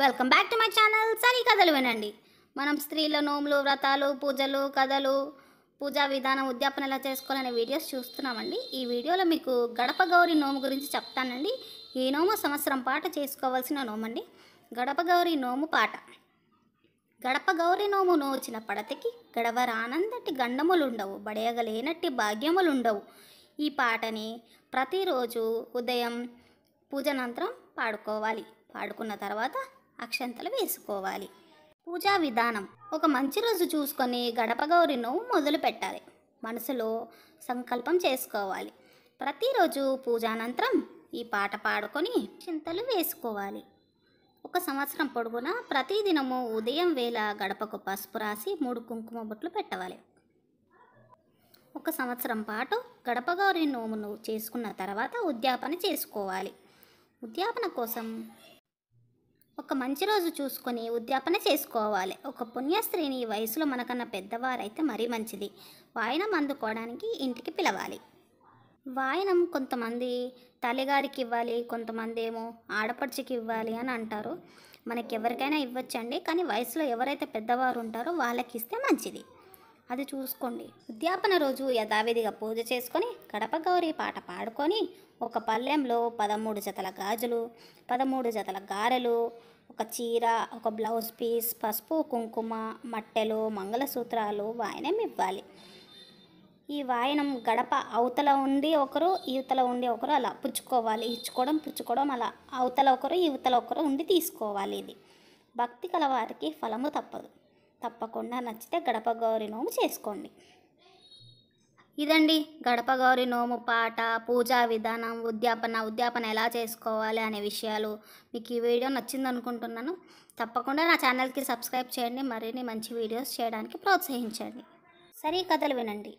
welcome back to my channel సరి కథలు వినండి మనం స్త్రీల నోములు వ్రతాలు పూజలు కథలు పూజా విధానం ఉద్యాపన ఎలా చేసుకోవాలనే వీడియోస్ చూస్తున్నామండి ఈ వీడియోలో మీకు గడప గౌరీ నోము గురించి చెప్తానండి ఈ నోము సంవత్సరం పాట చేసుకోవాల్సిన నోమండి గడప గౌరీ నోము పాట గడప గౌరీ నోము నోచిన పడతకి గడవరానందటి గండములుండవు బడేయగలేనట్టి భాగ్యములుండవు ఈ పాటని ప్రతిరోజు ఉదయం పూజనంతరం పాడుకోవాలి పాడుకున్న తర్వాత అక్షంతలు వేసుకోవాలి పూజా విధానం ఒక మంచి రోజు చూసుకొని గడపగౌరి నోవు మొదలు పెట్టాలి మనసులో సంకల్పం చేసుకోవాలి ప్రతిరోజు పూజానంతరం ఈ పాట పాడుకొని చింతలు వేసుకోవాలి ఒక సంవత్సరం పొడుగునా ప్రతిదినము ఉదయం వేళ గడపకు పసుపు రాసి మూడు కుంకుమ బొట్లు పెట్టవాలి ఒక సంవత్సరం పాటు గడపగౌరి నోమును చేసుకున్న తర్వాత ఉద్యాపన చేసుకోవాలి ఉద్యాపన కోసం ఒక మంచి రోజు చూసుకొని ఉద్యాపన చేసుకోవాలి ఒక పుణ్యస్త్రీని ఈ వయసులో మనకన్నా పెద్దవారైతే మరీ మంచిది వాయనం అందుకోవడానికి ఇంటికి పిలవాలి వాయనం కొంతమంది తల్లిగారికి ఇవ్వాలి కొంతమంది ఏమో ఆడపడుచుకి ఇవ్వాలి అని అంటారు మనకి ఎవరికైనా ఇవ్వచ్చండి కానీ వయసులో ఎవరైతే పెద్దవారు ఉంటారో వాళ్ళకి ఇస్తే మంచిది అది చూసుకోండి ఉద్యాపన రోజు యథావిధిగా పూజ చేసుకొని గడపగౌరి పాట పాడుకొని ఒక పల్లెంలో పదమూడు జతల గాజులు పదమూడు జతల గారెలు ఒక చీర ఒక బ్లౌజ్ పీస్ పసుపు కుంకుమ మట్టెలు మంగళసూత్రాలు వాయనం ఇవ్వాలి ఈ వాయనం గడప అవతల ఉండి ఒకరు ఈవతల ఉండి ఒకరు అలా పుచ్చుకోవాలి ఇచ్చుకోవడం పుచ్చుకోవడం అలా అవతల ఒకరు ఇవతల ఒకరు ఉండి తీసుకోవాలి ఇది భక్తి కలవారికి ఫలము తప్పదు తప్పకుండా నచ్చితే గడప గౌరీ నోము చేసుకోండి ఇదండి గడపగౌరి నోము పాట పూజా విధానం ఉద్యాపన ఉద్యాపన ఎలా చేసుకోవాలి అనే విషయాలు మీకు ఈ వీడియో నచ్చింది అనుకుంటున్నాను తప్పకుండా నా ఛానల్కి సబ్స్క్రైబ్ చేయండి మరిన్ని మంచి వీడియోస్ చేయడానికి ప్రోత్సహించండి సరే కథలు వినండి